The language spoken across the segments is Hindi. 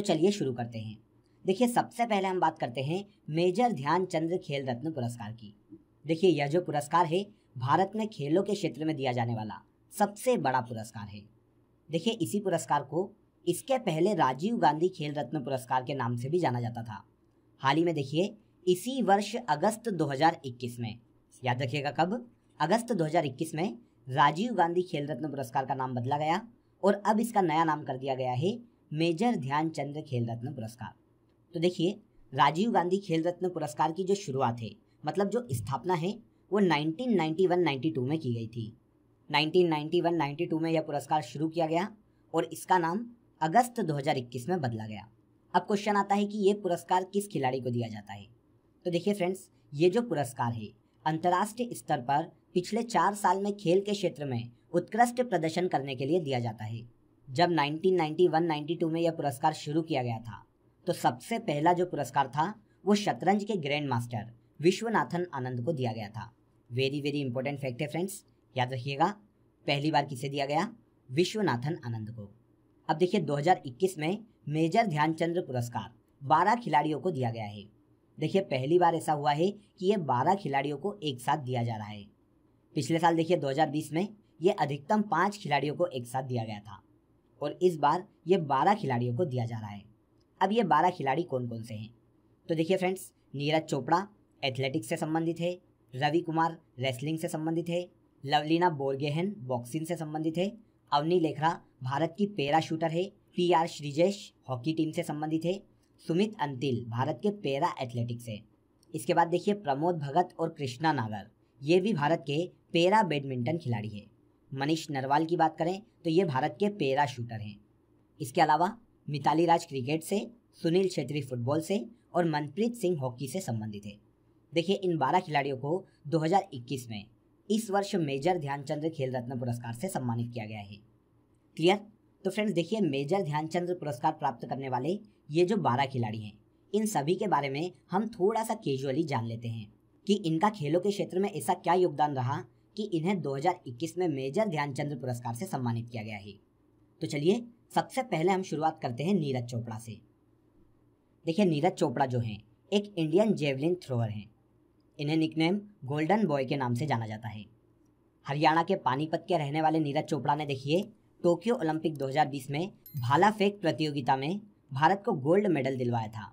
तो चलिए शुरू करते हैं देखिए सबसे पहले हम बात करते हैं मेजर ध्यानचंद्र खेल रत्न पुरस्कार की देखिए यह जो पुरस्कार है भारत में खेलों के क्षेत्र में दिया जाने वाला सबसे बड़ा पुरस्कार है देखिए इसी पुरस्कार को इसके पहले राजीव गांधी खेल रत्न पुरस्कार के नाम से भी जाना जाता था हाल ही में देखिए इसी वर्ष अगस्त 2021 में याद रखिएगा कब अगस्त 2021 में राजीव गांधी खेल रत्न पुरस्कार का नाम बदला गया और अब इसका नया नाम कर दिया गया है मेजर ध्यानचंद्र खेल रत्न पुरस्कार तो देखिए राजीव गांधी खेल रत्न पुरस्कार की जो शुरुआत है मतलब जो स्थापना है वो 1991-92 में की गई थी 1991-92 में यह पुरस्कार शुरू किया गया और इसका नाम अगस्त 2021 में बदला गया अब क्वेश्चन आता है कि ये पुरस्कार किस खिलाड़ी को दिया जाता है तो देखिए फ्रेंड्स ये जो पुरस्कार है अंतर्राष्ट्रीय स्तर पर पिछले चार साल में खेल के क्षेत्र में उत्कृष्ट प्रदर्शन करने के लिए दिया जाता है जब 1991-92 में यह पुरस्कार शुरू किया गया था तो सबसे पहला जो पुरस्कार था वो शतरंज के ग्रैंड मास्टर विश्वनाथन आनंद को दिया गया था वेरी वेरी इंपॉर्टेंट फैक्ट है फ्रेंड्स याद रखिएगा पहली बार किसे दिया गया विश्वनाथन आनंद को अब देखिए 2021 में मेजर ध्यानचंद्र पुरस्कार 12 खिलाड़ियों को दिया गया है देखिए पहली बार ऐसा हुआ है कि ये 12 खिलाड़ियों को एक साथ दिया जा रहा है पिछले साल देखिए 2020 में ये अधिकतम पाँच खिलाड़ियों को एक साथ दिया गया था और इस बार ये बारह खिलाड़ियों को दिया जा रहा है अब ये बारह खिलाड़ी कौन कौन से हैं तो देखिए फ्रेंड्स नीरज चोपड़ा एथलेटिक्स से संबंधित है रवि कुमार रेसलिंग से संबंधित है लवलीना बोरगेहन बॉक्सिंग से संबंधित है अवनी लेखरा भारत की पैरा शूटर है P R Sreejesh hockey team से संबंधित है सुमित अंतिल भारत के पैरा एथलेटिक्स है इसके बाद देखिए प्रमोद भगत और कृष्णा नागर ये भी भारत के पैरा बैडमिंटन खिलाड़ी है मनीष नरवाल की बात करें तो ये भारत के पेरा शूटर हैं इसके अलावा मिताली राज क्रिकेट से सुनील छेत्री फुटबॉल से और मनप्रीत सिंह हॉकी से संबंधित है देखिए इन बारह खिलाड़ियों को 2021 में इस वर्ष मेजर ध्यानचंद्र खेल रत्न पुरस्कार से सम्मानित किया गया है क्लियर तो फ्रेंड्स देखिए मेजर ध्यानचंद्र पुरस्कार प्राप्त करने वाले ये जो बारह खिलाड़ी हैं इन सभी के बारे में हम थोड़ा सा केजुअली जान लेते हैं कि इनका खेलों के क्षेत्र में ऐसा क्या योगदान रहा कि इन्हें 2021 में मेजर ध्यानचंद पुरस्कार से सम्मानित किया गया है तो चलिए सबसे पहले हम शुरुआत करते हैं नीरज चोपड़ा से देखिए नीरज चोपड़ा जो हैं एक इंडियन जेवलिन थ्रोअर हैं इन्हें निकनेम गोल्डन बॉय के नाम से जाना जाता है हरियाणा के पानीपत के रहने वाले नीरज चोपड़ा ने देखिए टोक्यो ओलंपिक 2020 में भाला फेंक प्रतियोगिता में भारत को गोल्ड मेडल दिलवाया था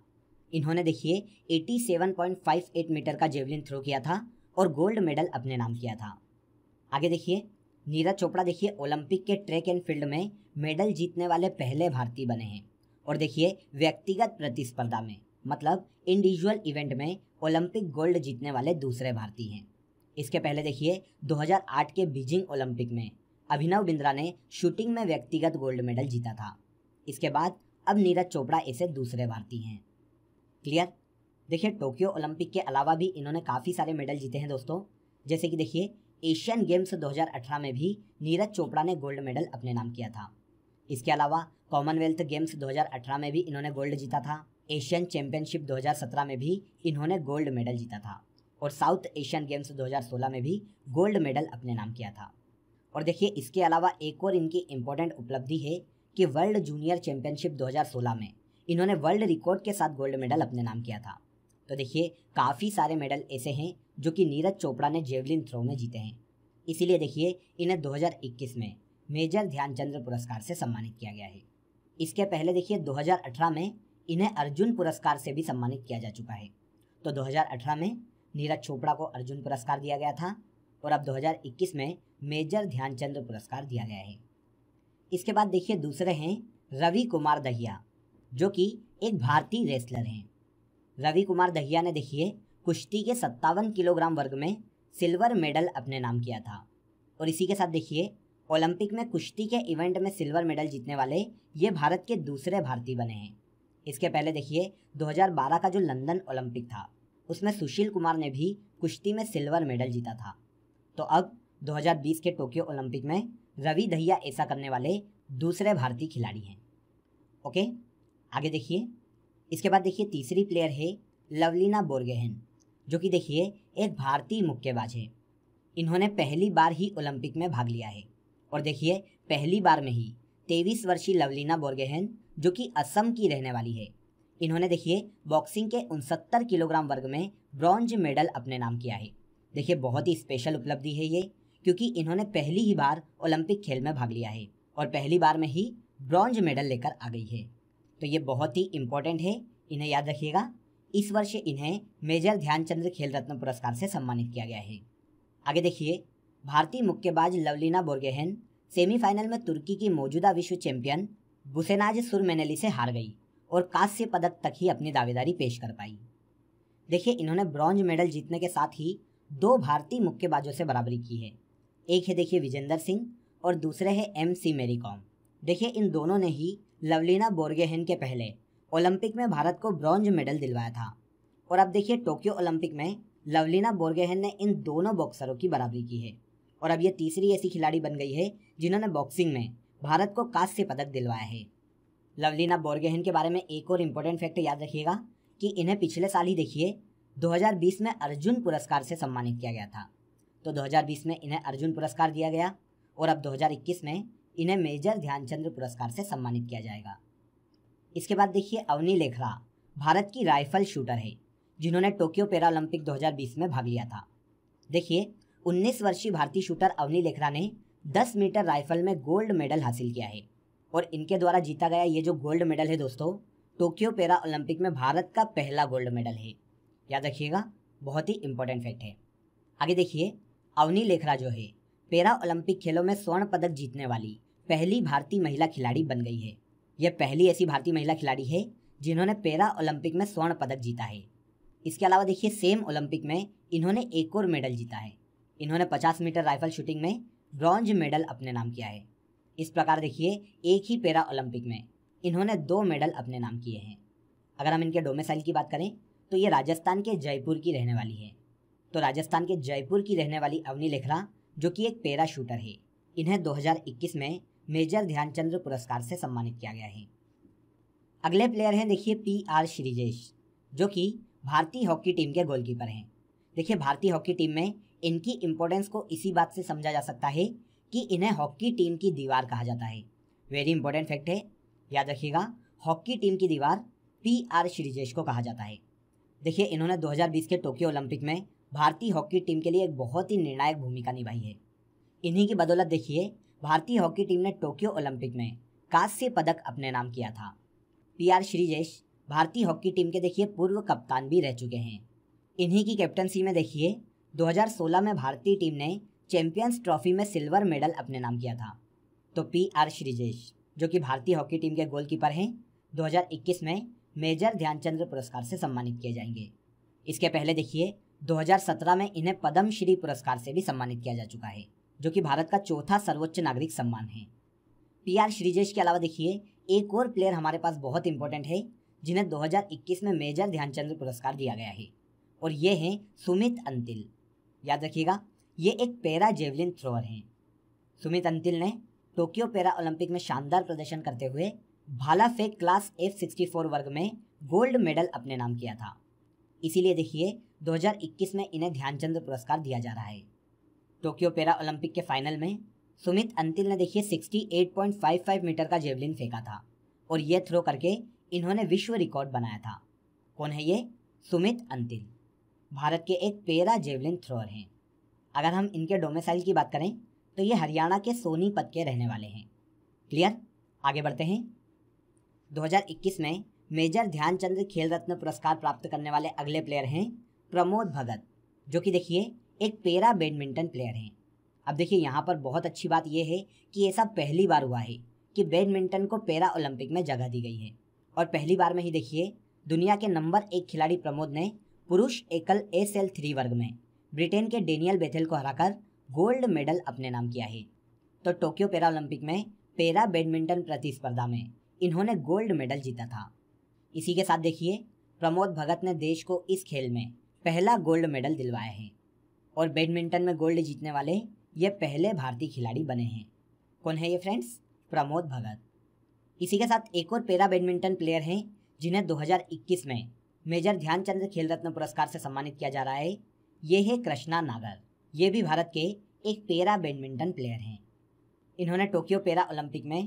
इन्होंने देखिए 87.58 मीटर का जेवलिन थ्रो किया था और गोल्ड मेडल अपने नाम किया था आगे देखिए नीरज चोपड़ा देखिए ओलंपिक के ट्रैक एंड फील्ड में मेडल जीतने वाले पहले भारतीय बने हैं और देखिए व्यक्तिगत प्रतिस्पर्धा में मतलब इंडिविजुअल इवेंट में ओलंपिक गोल्ड जीतने वाले दूसरे भारतीय हैं इसके पहले देखिए 2008 के बीजिंग ओलंपिक में अभिनव बिंद्रा ने शूटिंग में व्यक्तिगत गोल्ड मेडल जीता था इसके बाद अब नीरज चोपड़ा ऐसे दूसरे भारतीय हैं क्लियर देखिए टोक्यो ओलंपिक के अलावा भी इन्होंने काफ़ी सारे मेडल जीते हैं दोस्तों जैसे कि देखिए एशियन गेम्स 2018 में भी नीरज चोपड़ा ने गोल्ड मेडल अपने नाम किया था इसके अलावा कॉमनवेल्थ गेम्स 2018 में भी इन्होंने गोल्ड जीता था एशियन चैंपियनशिप 2017 में भी इन्होंने गोल्ड मेडल जीता था और साउथ एशियन गेम्स 2016 में भी गोल्ड मेडल अपने नाम किया था और देखिए इसके अलावा एक और इनकी इम्पोर्टेंट उपलब्धि है कि वर्ल्ड जूनियर चैंपियनशिप 2016 में इन्होंने वर्ल्ड रिकॉर्ड के साथ गोल्ड मेडल अपने नाम किया था तो देखिए काफ़ी सारे मेडल ऐसे हैं जो कि नीरज चोपड़ा ने जेवलिन थ्रो में जीते हैं इसीलिए देखिए इन्हें 2021 में मेजर ध्यानचंद्र पुरस्कार से सम्मानित किया गया है इसके पहले देखिए 2018 में इन्हें अर्जुन पुरस्कार से भी सम्मानित किया जा चुका है तो 2018 में नीरज चोपड़ा को अर्जुन पुरस्कार दिया गया था और अब 2021 में मेजर ध्यानचंद्र पुरस्कार दिया गया है इसके बाद देखिए दूसरे हैं रवि कुमार दहिया जो कि एक भारतीय रेसलर हैं रवि कुमार दहिया ने देखिए कुश्ती के सत्तावन किलोग्राम वर्ग में सिल्वर मेडल अपने नाम किया था और इसी के साथ देखिए ओलंपिक में कुश्ती के इवेंट में सिल्वर मेडल जीतने वाले ये भारत के दूसरे भारतीय बने हैं इसके पहले देखिए 2012 का जो लंदन ओलंपिक था उसमें सुशील कुमार ने भी कुश्ती में सिल्वर मेडल जीता था तो अब 2020 के टोक्यो ओलंपिक में रवि दहिया ऐसा करने वाले दूसरे भारतीय खिलाड़ी हैं ओके आगे देखिए इसके बाद देखिए तीसरी प्लेयर है लवलीना बोरगेहन जो कि देखिए एक भारतीय मुक्केबाज है इन्होंने पहली बार ही ओलंपिक में भाग लिया है और देखिए पहली बार में ही तेईस वर्षीय लवलीना बोरगेहन जो कि असम की रहने वाली है इन्होंने देखिए बॉक्सिंग के उनसत्तर किलोग्राम वर्ग में ब्रॉन्ज मेडल अपने नाम किया है देखिए बहुत ही स्पेशल उपलब्धि है ये क्योंकि इन्होंने पहली ही बार ओलंपिक खेल में भाग लिया है और पहली बार में ही ब्रॉन्ज मेडल लेकर आ गई है तो ये बहुत ही इम्पोर्टेंट है इन्हें याद रखिएगा इस वर्ष इन्हें मेजर ध्यानचंद्र खेल रत्न पुरस्कार से सम्मानित किया गया है आगे देखिए भारतीय मुक्केबाज लवलीना बोर्गेहन सेमीफाइनल में तुर्की की मौजूदा विश्व चैंपियन बुसेनाज सुरमेनेली से हार गई और कांस्य पदक तक ही अपनी दावेदारी पेश कर पाई देखिए इन्होंने ब्रॉन्ज मेडल जीतने के साथ ही दो भारतीय मुक्केबाजों से बराबरी की है एक है देखिए विजेंदर सिंह और दूसरे है एम सी मेरी कॉम देखिए इन दोनों ने ही लवलीना बोर्गेहन के पहले ओलंपिक में भारत को ब्रॉन्ज मेडल दिलवाया था और अब देखिए टोक्यो ओलंपिक में लवलीना बोर्गेहन ने इन दोनों बॉक्सरों की बराबरी की है और अब ये तीसरी ऐसी खिलाड़ी बन गई है जिन्होंने बॉक्सिंग में भारत को कांस्य पदक दिलवाया है लवलीना बोर्गेहन के बारे में एक और इम्पोर्टेंट फैक्ट याद रखिएगा कि इन्हें पिछले साल ही देखिए 2020 में अर्जुन पुरस्कार से सम्मानित किया गया था तो 2020 में इन्हें अर्जुन पुरस्कार दिया गया और अब 2021 में इन्हें मेजर ध्यानचंद्र पुरस्कार से सम्मानित किया जाएगा इसके बाद देखिए अवनी लेखरा भारत की राइफल शूटर है जिन्होंने टोक्यो पैरालंपिक 2020 में भाग लिया था देखिए 19 वर्षीय भारतीय शूटर अवनी लेखरा ने 10 मीटर राइफल में गोल्ड मेडल हासिल किया है और इनके द्वारा जीता गया ये जो गोल्ड मेडल है दोस्तों टोक्यो पैरा ओलंपिक में भारत का पहला गोल्ड मेडल है याद रखिएगा बहुत ही इम्पोर्टेंट फैक्ट है आगे देखिए अवनी लेखरा जो है पैरा ओलंपिक खेलों में स्वर्ण पदक जीतने वाली पहली भारतीय महिला खिलाड़ी बन गई है यह पहली ऐसी भारतीय महिला खिलाड़ी है जिन्होंने पैरा ओलंपिक में स्वर्ण पदक जीता है इसके अलावा देखिए सेम ओलंपिक में इन्होंने एक और मेडल जीता है इन्होंने 50 मीटर राइफल शूटिंग में ब्रॉन्ज मेडल अपने नाम किया है इस प्रकार देखिए एक ही पैरा ओलंपिक में इन्होंने दो मेडल अपने नाम किए हैं अगर हम इनके डोमेसाइल की बात करें तो ये राजस्थान के जयपुर की रहने वाली है तो राजस्थान के जयपुर की रहने वाली अवनी लेखरा जो कि एक पैरा शूटर है इन्हें 2021 में मेजर ध्यानचंद्र पुरस्कार से सम्मानित किया गया है अगले प्लेयर हैं देखिए पी आर श्रीजेश जो कि भारतीय हॉकी टीम के गोलकीपर हैं देखिए भारतीय हॉकी टीम में इनकी इम्पोर्टेंस को इसी बात से समझा जा सकता है कि इन्हें हॉकी टीम की दीवार कहा जाता है वेरी इंपॉर्टेंट फैक्ट है याद रखिएगा हॉकी टीम की दीवार पी आर श्रीजेश को कहा जाता है देखिए इन्होंने 2020 के टोक्यो ओलंपिक में भारतीय हॉकी टीम के लिए एक बहुत ही निर्णायक भूमिका निभाई है इन्हीं की बदौलत देखिए भारतीय हॉकी टीम ने टोक्यो ओलंपिक में कांस्य पदक अपने नाम किया था पी आर श्रीजेश भारतीय हॉकी टीम के देखिए पूर्व कप्तान भी रह चुके हैं इन्हीं की कैप्टनसी में देखिए 2016 में भारतीय टीम ने चैंपियंस ट्रॉफी में सिल्वर मेडल अपने नाम किया था तो पी आर श्रीजेश जो कि भारतीय हॉकी टीम के गोलकीपर हैं 2021 में मेजर ध्यानचंद्र पुरस्कार से सम्मानित किए जाएंगे इसके पहले देखिए 2017 में इन्हें पद्मश्री पुरस्कार से भी सम्मानित किया जा चुका है जो कि भारत का चौथा सर्वोच्च नागरिक सम्मान है पी आर श्रीजेश के अलावा देखिए एक और प्लेयर हमारे पास बहुत इंपॉर्टेंट है जिन्हें 2021 में मेजर ध्यानचंद्र पुरस्कार दिया गया है और ये हैं सुमित अंतिल याद रखिएगा ये एक पैरा जेवलिन थ्रोअर हैं सुमित अंतिल ने टोक्यो पैरा ओलंपिक में शानदार प्रदर्शन करते हुए भाला फेक क्लास एफ सिक्सटी फोर वर्ग में गोल्ड मेडल अपने नाम किया था इसीलिए देखिए 2021 में इन्हें ध्यानचंद पुरस्कार दिया जा रहा है टोक्यो पेरा ओलंपिक के फाइनल में सुमित अंतिल ने देखिए 68.55 मीटर का जेवलिन फेंका था और ये थ्रो करके इन्होंने विश्व रिकॉर्ड बनाया था कौन है ये सुमित अंतिल भारत के एक पेरा जेवलिन थ्रोअर हैं अगर हम इनके डोमेसाइल की बात करें तो ये हरियाणा के सोनीपत के रहने वाले हैं क्लियर आगे बढ़ते हैं 2021 में मेजर ध्यानचंद खेल रत्न पुरस्कार प्राप्त करने वाले अगले प्लेयर हैं प्रमोद भगत जो कि देखिए एक पेरा बैडमिंटन प्लेयर हैं अब देखिए यहाँ पर बहुत अच्छी बात यह है कि ऐसा पहली बार हुआ है कि बैडमिंटन को पैरा ओलंपिक में जगह दी गई है और पहली बार में ही देखिए दुनिया के नंबर एक खिलाड़ी प्रमोद ने पुरुष एकल एस एल थ्री वर्ग में ब्रिटेन के डेनियल बेथेल को हराकर गोल्ड मेडल अपने नाम किया है तो टोक्यो पैरा ओलंपिक में पैरा बैडमिंटन प्रतिस्पर्धा में इन्होंने गोल्ड मेडल जीता था इसी के साथ देखिए प्रमोद भगत ने देश को इस खेल में पहला गोल्ड मेडल दिलवाया है और बैडमिंटन में गोल्ड जीतने वाले ये पहले भारतीय खिलाड़ी बने हैं कौन है ये फ्रेंड्स प्रमोद भगत इसी के साथ एक और पैरा बैडमिंटन प्लेयर हैं जिन्हें 2021 में मेजर ध्यानचंद खेल रत्न पुरस्कार से सम्मानित किया जा रहा है ये है कृष्णा नागर ये भी भारत के एक पैरा बैडमिंटन प्लेयर हैं इन्होंने टोक्यो पैरा ओलंपिक में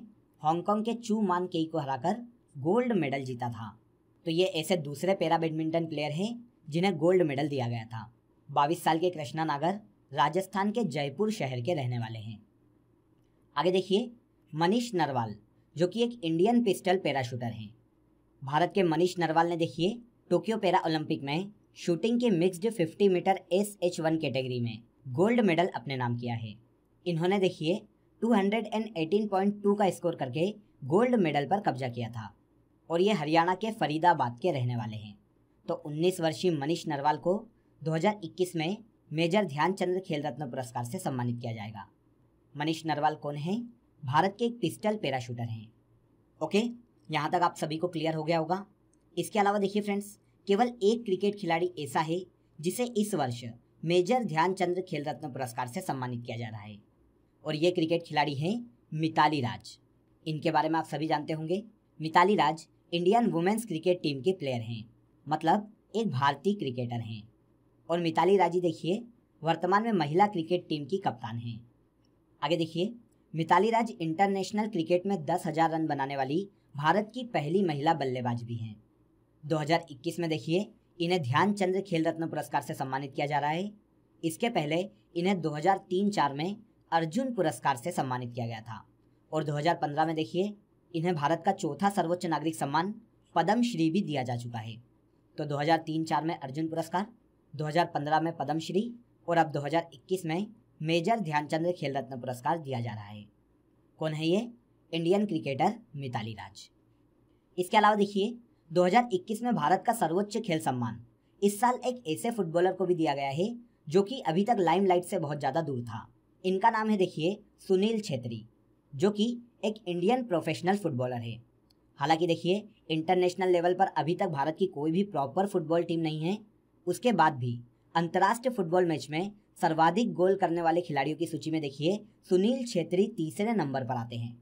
हांगकांग के चू मान केई को हराकर गोल्ड मेडल जीता था तो ये ऐसे दूसरे पैरा बैडमिंटन प्लेयर हैं जिन्हें गोल्ड मेडल दिया गया था बाईस साल के कृष्णा नागर राजस्थान के जयपुर शहर के रहने वाले हैं आगे देखिए मनीष नरवाल जो कि एक इंडियन पिस्टल पैराशूटर हैं भारत के मनीष नरवाल ने देखिए टोक्यो पैरा ओलंपिक में शूटिंग के mixed 50 metre S H one category में गोल्ड मेडल अपने नाम किया है इन्होंने देखिए 218.2 का स्कोर करके गोल्ड मेडल पर कब्जा किया था और ये हरियाणा के फरीदाबाद के रहने वाले हैं तो 19 वर्षीय मनीष नरवाल को 2021 में मेजर ध्यानचंद खेल रत्न पुरस्कार से सम्मानित किया जाएगा मनीष नरवाल कौन है भारत के एक पिस्टल पैराशूटर हैं ओके यहाँ तक आप सभी को क्लियर हो गया होगा इसके अलावा देखिए फ्रेंड्स केवल एक क्रिकेट खिलाड़ी ऐसा है जिसे इस वर्ष मेजर ध्यानचंद खेल रत्न पुरस्कार से सम्मानित किया जा रहा है और ये क्रिकेट खिलाड़ी हैं मिताली राज इनके बारे में आप सभी जानते होंगे Mithali Raj Indian women's cricket team के प्लेयर हैं मतलब एक भारतीय क्रिकेटर हैं और मिताली राजी देखिए वर्तमान में महिला क्रिकेट टीम की कप्तान हैं आगे देखिए मिताली राज इंटरनेशनल क्रिकेट में दस हज़ार रन बनाने वाली भारत की पहली महिला बल्लेबाज भी हैं 2021 में देखिए इन्हें ध्यानचंद्र खेल रत्न पुरस्कार से सम्मानित किया जा रहा है इसके पहले इन्हें 2003-4 में अर्जुन पुरस्कार से सम्मानित किया गया था और 2015 में देखिए इन्हें भारत का चौथा सर्वोच्च नागरिक सम्मान पद्मश्री भी दिया जा चुका है तो 2003-4 में अर्जुन पुरस्कार 2015 में पद्मश्री और अब 2021 में मेजर ध्यानचंद खेल रत्न पुरस्कार दिया जा रहा है कौन है ये इंडियन क्रिकेटर मिताली राज इसके अलावा देखिए 2021 में भारत का सर्वोच्च खेल सम्मान इस साल एक ऐसे फुटबॉलर को भी दिया गया है जो कि अभी तक लाइमलाइट से बहुत ज़्यादा दूर था इनका नाम है देखिए सुनील छेत्री जो कि एक इंडियन प्रोफेशनल फुटबॉलर है हालांकि देखिए इंटरनेशनल लेवल पर अभी तक भारत की कोई भी प्रॉपर फुटबॉल टीम नहीं है उसके बाद भी अंतर्राष्ट्रीय फुटबॉल मैच में सर्वाधिक गोल करने वाले खिलाड़ियों की सूची में देखिए सुनील छेत्री तीसरे नंबर पर आते हैं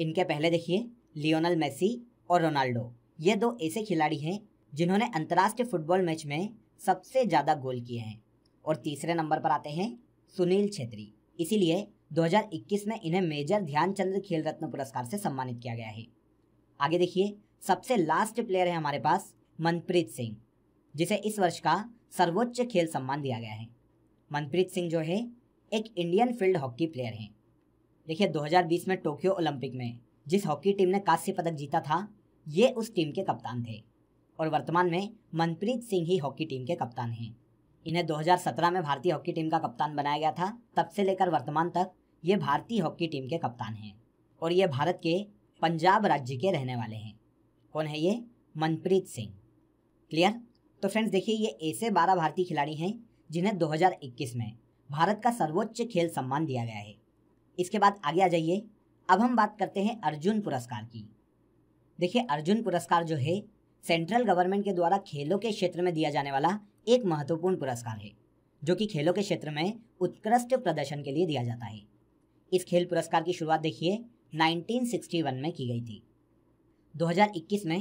इनके पहले देखिए लियोनल मेसी और रोनाल्डो ये दो ऐसे खिलाड़ी हैं जिन्होंने अंतर्राष्ट्रीय फुटबॉल मैच में सबसे ज़्यादा गोल किए हैं और तीसरे नंबर पर आते हैं सुनील छेत्री इसीलिए 2021 में इन्हें मेजर ध्यानचंद्र खेल रत्न पुरस्कार से सम्मानित किया गया है आगे देखिए सबसे लास्ट प्लेयर है हमारे पास मनप्रीत सिंह जिसे इस वर्ष का सर्वोच्च खेल सम्मान दिया गया है मनप्रीत सिंह जो है एक इंडियन फील्ड हॉकी प्लेयर हैं देखिए 2020 में टोक्यो ओलंपिक में जिस हॉकी टीम ने कांस्य पदक जीता था ये उस टीम के कप्तान थे और वर्तमान में मनप्रीत सिंह ही हॉकी टीम के कप्तान हैं इन्हें 2017 में भारतीय हॉकी टीम का कप्तान बनाया गया था तब से लेकर वर्तमान तक ये भारतीय हॉकी टीम के कप्तान हैं और ये भारत के पंजाब राज्य के रहने वाले हैं कौन है ये मनप्रीत सिंह क्लियर तो फ्रेंड्स देखिए ये ऐसे बारह भारतीय खिलाड़ी हैं जिन्हें 2021 में भारत का सर्वोच्च खेल सम्मान दिया गया है इसके बाद आगे आ जाइए अब हम बात करते हैं अर्जुन पुरस्कार की देखिए अर्जुन पुरस्कार जो है सेंट्रल गवर्नमेंट के द्वारा खेलों के क्षेत्र में दिया जाने वाला एक महत्वपूर्ण पुरस्कार है जो कि खेलों के क्षेत्र में उत्कृष्ट प्रदर्शन के लिए दिया जाता है इस खेल पुरस्कार की शुरुआत देखिए 1961 में की गई थी 2021 में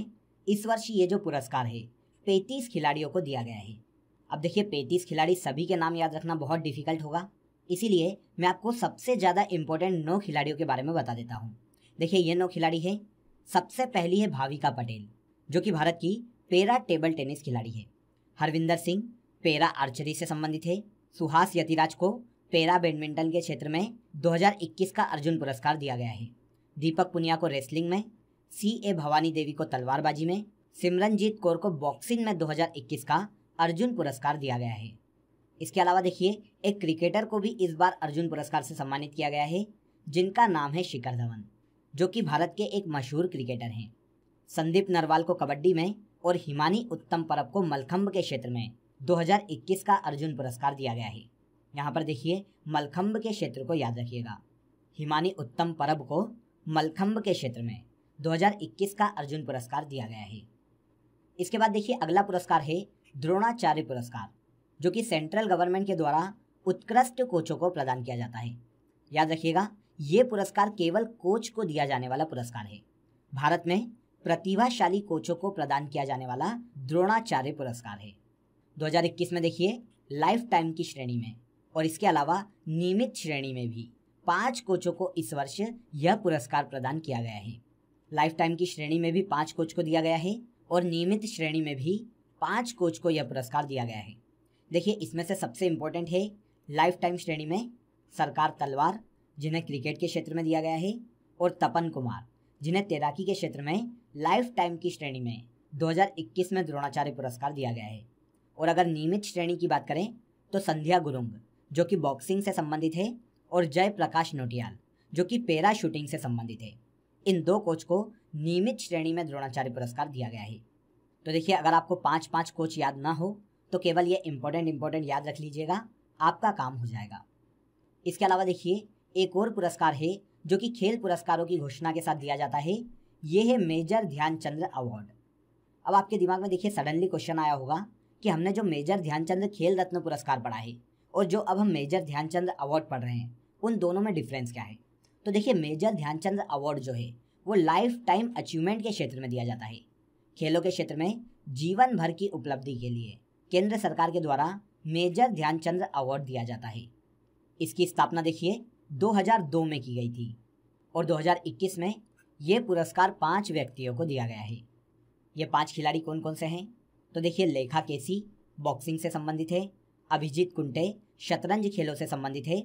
इस वर्ष ये जो पुरस्कार है पैंतीस खिलाड़ियों को दिया गया है अब देखिए पैंतीस खिलाड़ी सभी के नाम याद रखना बहुत डिफिकल्ट होगा इसीलिए मैं आपको सबसे ज़्यादा इम्पोर्टेंट नौ खिलाड़ियों के बारे में बता देता हूँ देखिए ये नौ खिलाड़ी है सबसे पहली है भाविका पटेल जो कि भारत की पेरा टेबल टेनिस खिलाड़ी है हरविंदर सिंह पेरा आर्चरी से संबंधित है सुहास यतिराज को पेरा बैडमिंटन के क्षेत्र में 2021 का अर्जुन पुरस्कार दिया गया है दीपक पुनिया को रेसलिंग में सी ए भवानी देवी को तलवारबाजी में सिमरनजीत कौर को बॉक्सिंग में 2021 का अर्जुन पुरस्कार दिया गया है इसके अलावा देखिए एक क्रिकेटर को भी इस बार अर्जुन पुरस्कार से सम्मानित किया गया है जिनका नाम है शिखर धवन जो कि भारत के एक मशहूर क्रिकेटर हैं संदीप नरवाल को कबड्डी में और हिमानी उत्तम परब को मलखम्ब के क्षेत्र में 2021 का अर्जुन पुरस्कार दिया गया है यहाँ पर देखिए मलखम्ब के क्षेत्र को याद रखिएगा हिमानी उत्तम परब को मलखम्ब के क्षेत्र में 2021 का अर्जुन पुरस्कार दिया गया है इसके बाद देखिए अगला पुरस्कार है द्रोणाचार्य पुरस्कार जो कि सेंट्रल गवर्नमेंट के द्वारा उत्कृष्ट कोचों को प्रदान किया जाता है याद रखिएगा ये पुरस्कार केवल कोच को दिया जाने वाला पुरस्कार है भारत में प्रतिभाशाली कोचों को प्रदान किया जाने वाला द्रोणाचार्य पुरस्कार है 2021 में देखिए लाइफ टाइम की श्रेणी में और इसके अलावा नियमित श्रेणी में भी पाँच कोचों को इस वर्ष यह पुरस्कार प्रदान किया गया है लाइफ टाइम की श्रेणी में भी पाँच कोच को दिया गया है और नियमित श्रेणी में भी पाँच कोच को यह पुरस्कार दिया गया है देखिए इसमें से सबसे इम्पोर्टेंट है लाइफ टाइम श्रेणी में सरकार तलवार जिन्हें क्रिकेट के क्षेत्र में दिया गया है और तपन कुमार जिन्हें तैराकी के क्षेत्र में लाइफ टाइम की श्रेणी में 2021 में द्रोणाचार्य पुरस्कार दिया गया है और अगर नियमित श्रेणी की बात करें तो संध्या गुरुंग जो कि बॉक्सिंग से संबंधित है और जय प्रकाश नोटियाल जो कि पैरा शूटिंग से संबंधित है इन दो कोच को नियमित श्रेणी में द्रोणाचार्य पुरस्कार दिया गया है तो देखिए अगर आपको पाँच पाँच कोच याद ना हो तो केवल ये इम्पोर्टेंट इम्पोर्टेंट याद रख लीजिएगा आपका काम हो जाएगा इसके अलावा देखिए एक और पुरस्कार है जो कि खेल पुरस्कारों की घोषणा के साथ दिया जाता है ये है मेजर ध्यानचंद्र अवार्ड अब आपके दिमाग में देखिए सडनली क्वेश्चन आया होगा कि हमने जो मेजर ध्यानचंद्र खेल रत्न पुरस्कार पढ़ा है और जो अब हम मेजर ध्यानचंद्र अवार्ड पढ़ रहे हैं उन दोनों में डिफरेंस क्या है तो देखिए मेजर ध्यानचंद अवार्ड जो है वो लाइफ टाइम अचीवमेंट के क्षेत्र में दिया जाता है खेलों के क्षेत्र में जीवन भर की उपलब्धि के लिए केंद्र सरकार के द्वारा मेजर ध्यानचंद अवार्ड दिया जाता है इसकी स्थापना देखिए 2002 में की गई थी और 2021 में ये पुरस्कार पांच व्यक्तियों को दिया गया है ये पांच खिलाड़ी कौन कौन से हैं तो देखिए लेखा केसी बॉक्सिंग से संबंधित है अभिजीत कुंटे शतरंज खेलों से संबंधित है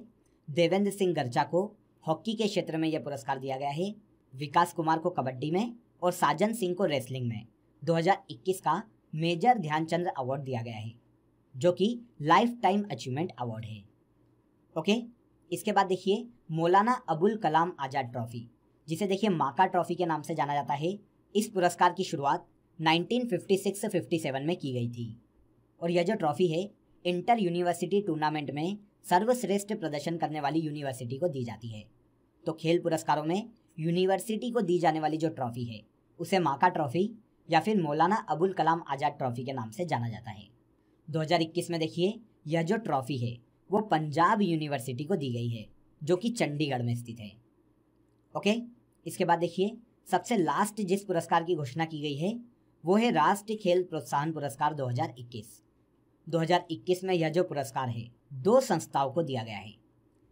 देवेंद्र सिंह गर्जा को हॉकी के क्षेत्र में यह पुरस्कार दिया गया है विकास कुमार को कबड्डी में और साजन सिंह को रेसलिंग में 2021 का मेजर ध्यानचंद्र अवार्ड दिया गया है जो कि लाइफ टाइम अचीवमेंट अवार्ड है ओके इसके बाद देखिए मौलाना अबुल कलाम आज़ाद ट्रॉफ़ी जिसे देखिए माका ट्रॉफ़ी के नाम से जाना जाता है इस पुरस्कार की शुरुआत 1956 से 57 में की गई थी और यह जो ट्रॉफ़ी है इंटर यूनिवर्सिटी टूर्नामेंट में सर्वश्रेष्ठ प्रदर्शन करने वाली यूनिवर्सिटी को दी जाती है तो खेल पुरस्कारों में यूनिवर्सिटी को दी जाने वाली जो ट्रॉफ़ी है उसे माका ट्रॉफ़ी या फिर मौलाना अबुल कलाम आज़ाद ट्रॉफ़ी के नाम से जाना जाता है 2021 में देखिए यह जो ट्रॉफ़ी है वो पंजाब यूनिवर्सिटी को दी गई है जो कि चंडीगढ़ में स्थित है ओके इसके बाद देखिए सबसे लास्ट जिस पुरस्कार की घोषणा की गई है वो है राष्ट्रीय खेल प्रोत्साहन पुरस्कार 2021 2021 में यह जो पुरस्कार है दो संस्थाओं को दिया गया है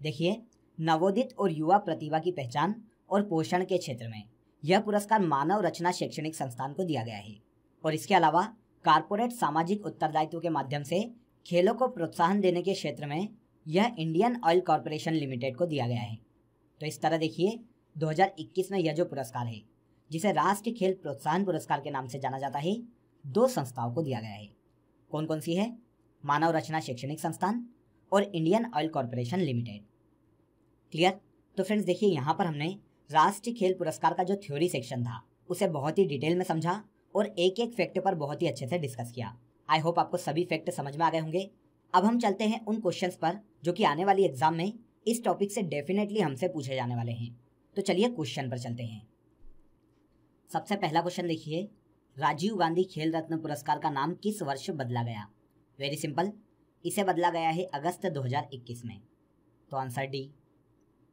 देखिए नवोदित और युवा प्रतिभा की पहचान और पोषण के क्षेत्र में यह पुरस्कार मानव रचना शैक्षणिक संस्थान को दिया गया है और इसके अलावा कारपोरेट सामाजिक उत्तरदायित्व के माध्यम से खेलों को प्रोत्साहन देने के क्षेत्र में यह इंडियन ऑयल कॉरपोरेशन लिमिटेड को दिया गया है तो इस तरह देखिए 2021 में यह जो पुरस्कार है जिसे राष्ट्रीय खेल प्रोत्साहन पुरस्कार के नाम से जाना जाता है दो संस्थाओं को दिया गया है कौन कौन सी है मानव रचना शैक्षणिक संस्थान और Indian Oil Corporation Limited clear तो फ्रेंड्स देखिए यहाँ पर हमने राष्ट्रीय खेल पुरस्कार का जो थ्योरी सेक्शन था उसे बहुत ही डिटेल में समझा और एक एक फैक्ट पर बहुत ही अच्छे से डिस्कस किया आई होप आपको सभी फैक्ट समझ में आ गए होंगे अब हम चलते हैं उन क्वेश्चंस पर जो कि आने वाली एग्जाम में इस टॉपिक से डेफिनेटली हमसे पूछे जाने वाले हैं तो चलिए क्वेश्चन पर चलते हैं सबसे पहला क्वेश्चन देखिए राजीव गांधी खेल रत्न पुरस्कार का नाम किस वर्ष बदला गया वेरी सिंपल इसे बदला गया है अगस्त 2021 में तो आंसर डी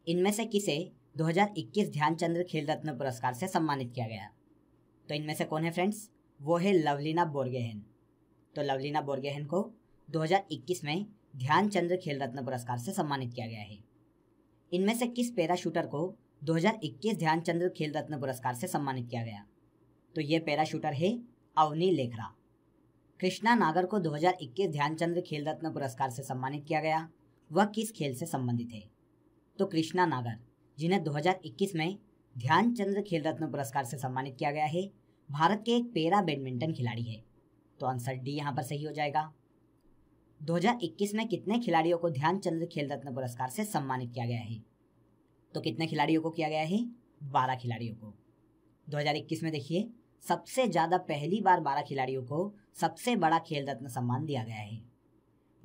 इनमें से किसे 2021 ध्यानचंद्र खेल रत्न पुरस्कार से सम्मानित किया गया तो इनमें से कौन है फ्रेंड्स वो है लवलीना बोर्गेहन तो लवलीना बोर्गेहन को 2021 में ध्यानचंद्र खेल रत्न पुरस्कार से सम्मानित किया गया है इनमें से किस पैराशूटर को 2021 ध्यानचंद्र खेल रत्न पुरस्कार से सम्मानित किया गया तो ये पैराशूटर है अवनी लेखरा कृष्णा नागर को 2021 ध्यानचंद्र खेल रत्न पुरस्कार से सम्मानित किया गया वह किस खेल से संबंधित है तो कृष्णा नागर जिन्हें 2021 में ध्यानचंद्र खेल रत्न पुरस्कार से सम्मानित किया गया है भारत के एक पेरा बैडमिंटन खिलाड़ी है तो आंसर डी यहाँ पर सही हो जाएगा 2021 में कितने खिलाड़ियों को ध्यानचंद्र खेल रत्न पुरस्कार से सम्मानित किया गया है तो कितने खिलाड़ियों को किया गया है बारह खिलाड़ियों को 2021 में देखिए सबसे ज़्यादा पहली बार बारह खिलाड़ियों को सबसे बड़ा खेल रत्न सम्मान दिया गया है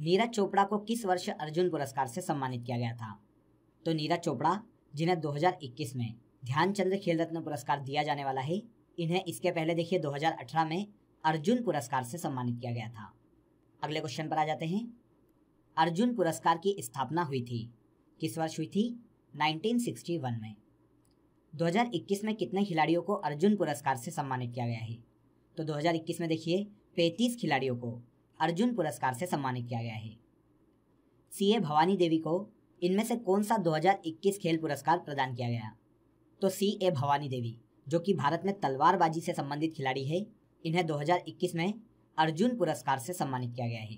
नीरज चोपड़ा को किस वर्ष अर्जुन पुरस्कार से सम्मानित किया गया था तो नीरज चोपड़ा जिन्हें 2021 में ध्यानचंद्र खेल रत्न पुरस्कार दिया जाने वाला है इन्हें इसके पहले देखिए 2018 में अर्जुन पुरस्कार से सम्मानित किया गया था अगले क्वेश्चन पर आ जाते हैं अर्जुन पुरस्कार की स्थापना हुई थी किस वर्ष हुई थी 1961 में 2021 में कितने खिलाड़ियों को अर्जुन पुरस्कार से सम्मानित किया गया है तो 2021 में देखिए 35 खिलाड़ियों को अर्जुन पुरस्कार से सम्मानित किया गया है सीए भवानी देवी को इनमें से कौन सा 2021 खेल पुरस्कार प्रदान किया गया तो सी ए भवानी देवी जो कि भारत में तलवारबाजी से संबंधित खिलाड़ी है इन्हें 2021 में अर्जुन पुरस्कार से सम्मानित किया गया है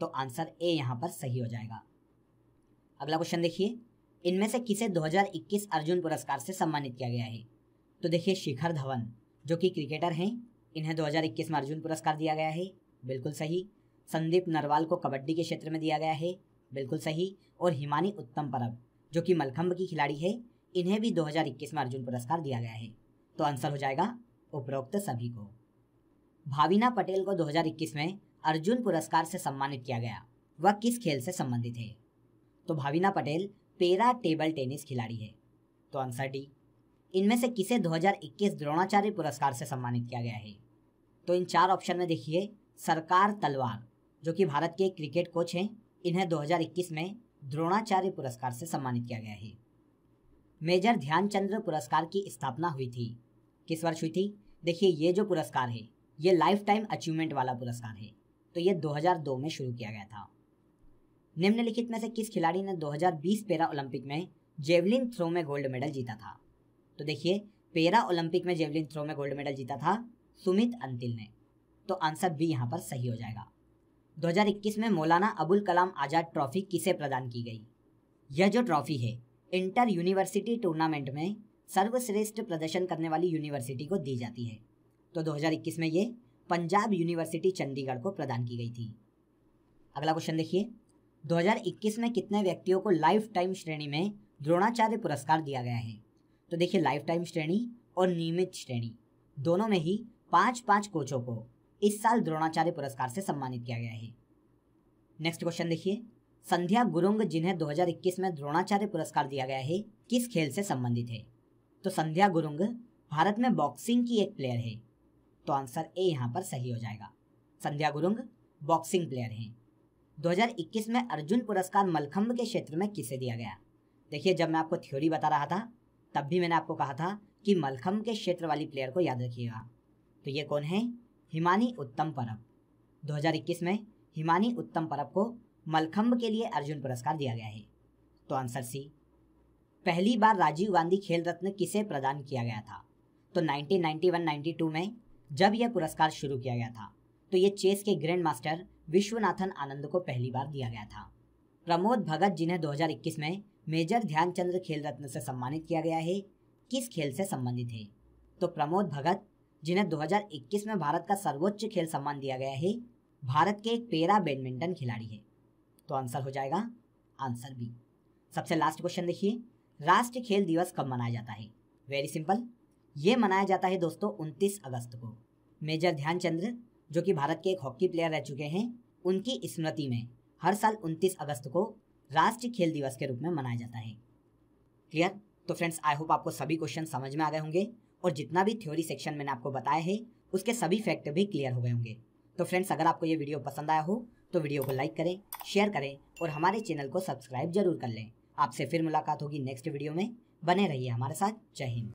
तो आंसर ए यहाँ पर सही हो जाएगा अगला क्वेश्चन देखिए इनमें से किसे 2021 अर्जुन पुरस्कार से सम्मानित किया गया है तो देखिए शिखर धवन जो कि क्रिकेटर हैं इन्हें 2021 में अर्जुन पुरस्कार दिया गया है बिल्कुल सही संदीप नरवाल को कबड्डी के क्षेत्र में दिया गया है बिल्कुल सही और हिमानी उत्तम परब जो कि मलखम्ब की खिलाड़ी है इन्हें भी 2021 में अर्जुन पुरस्कार दिया गया है तो आंसर हो जाएगा उपरोक्त सभी को भाविना पटेल को 2021 में अर्जुन पुरस्कार से सम्मानित किया गया वह किस खेल से संबंधित है तो भाविना पटेल पेरा टेबल टेनिस खिलाड़ी है तो आंसर डी इनमें से किसे 2021 द्रोणाचार्य पुरस्कार से सम्मानित किया गया है तो इन चार ऑप्शन में देखिए सरकार तलवार जो कि भारत के क्रिकेट कोच हैं इन्हें 2021 में द्रोणाचार्य पुरस्कार से सम्मानित किया गया है मेजर ध्यानचंद्र पुरस्कार की स्थापना हुई थी किस वर्ष हुई थी देखिए ये जो पुरस्कार है ये लाइफ टाइम अचीवमेंट वाला पुरस्कार है तो ये 2002 में शुरू किया गया था निम्नलिखित में से किस खिलाड़ी ने 2020 पेरा ओलंपिक में जेवलिन थ्रो में गोल्ड मेडल जीता था तो देखिए पेरा ओलंपिक में जेवलिन थ्रो में गोल्ड मेडल जीता था सुमित अंतिल ने तो आंसर बी यहाँ पर सही हो जाएगा 2021 में मौलाना अबुल कलाम आज़ाद ट्रॉफ़ी किसे प्रदान की गई यह जो ट्रॉफ़ी है इंटर यूनिवर्सिटी टूर्नामेंट में सर्वश्रेष्ठ प्रदर्शन करने वाली यूनिवर्सिटी को दी जाती है तो 2021 में ये पंजाब यूनिवर्सिटी चंडीगढ़ को प्रदान की गई थी अगला क्वेश्चन देखिए 2021 में कितने व्यक्तियों को लाइफ टाइम श्रेणी में द्रोणाचार्य पुरस्कार दिया गया है तो देखिए लाइफ टाइम श्रेणी और नियमित श्रेणी दोनों में ही पाँच पाँच कोचों को इस साल द्रोणाचार्य पुरस्कार से सम्मानित किया गया है नेक्स्ट क्वेश्चन देखिए संध्या गुरुंग जिन्हें 2021 में द्रोणाचार्य पुरस्कार दिया गया है किस खेल से संबंधित है तो संध्या गुरुंग भारत में बॉक्सिंग की एक प्लेयर है तो आंसर ए यहाँ पर सही हो जाएगा संध्या गुरुंग बॉक्सिंग प्लेयर हैं 2021 में अर्जुन पुरस्कार मलखम्ब के क्षेत्र में किसे दिया गया देखिए जब मैं आपको थ्योरी बता रहा था तब भी मैंने आपको कहा था कि मलखम्ब के क्षेत्र वाली प्लेयर को याद रखिएगा तो ये कौन है हिमानी उत्तम परब 2021 में हिमानी उत्तम परब को मलखम्ब के लिए अर्जुन पुरस्कार दिया गया है तो आंसर सी पहली बार राजीव गांधी खेल रत्न किसे प्रदान किया गया था तो 1991-92 में जब यह पुरस्कार शुरू किया गया था तो ये चेस के ग्रैंड मास्टर विश्वनाथन आनंद को पहली बार दिया गया था प्रमोद भगत जिन्हें 2021 में मेजर ध्यानचंद्र खेल रत्न से सम्मानित किया गया है किस खेल से संबंधित है तो प्रमोद भगत जिन्हें 2021 में भारत का सर्वोच्च खेल सम्मान दिया गया है भारत के एक पेरा बैडमिंटन खिलाड़ी है तो आंसर हो जाएगा आंसर बी सबसे लास्ट क्वेश्चन देखिए राष्ट्रीय खेल दिवस कब मनाया जाता है वेरी सिंपल ये मनाया जाता है दोस्तों उनतीस अगस्त को मेजर ध्यानचंद्र जो कि भारत के एक हॉकी प्लेयर रह चुके हैं उनकी स्मृति में हर साल 29 अगस्त को राष्ट्रीय खेल दिवस के रूप में मनाया जाता है क्लियर तो फ्रेंड्स आई होप आपको सभी क्वेश्चन समझ में आ गए होंगे और जितना भी थ्योरी सेक्शन मैंने आपको बताया है उसके सभी फैक्ट भी क्लियर हो गए होंगे तो फ्रेंड्स अगर आपको ये वीडियो पसंद आया हो तो वीडियो को लाइक करें शेयर करें और हमारे चैनल को सब्सक्राइब जरूर कर लें आपसे फिर मुलाकात होगी नेक्स्ट वीडियो में बने रहिए हमारे साथ जय हिंद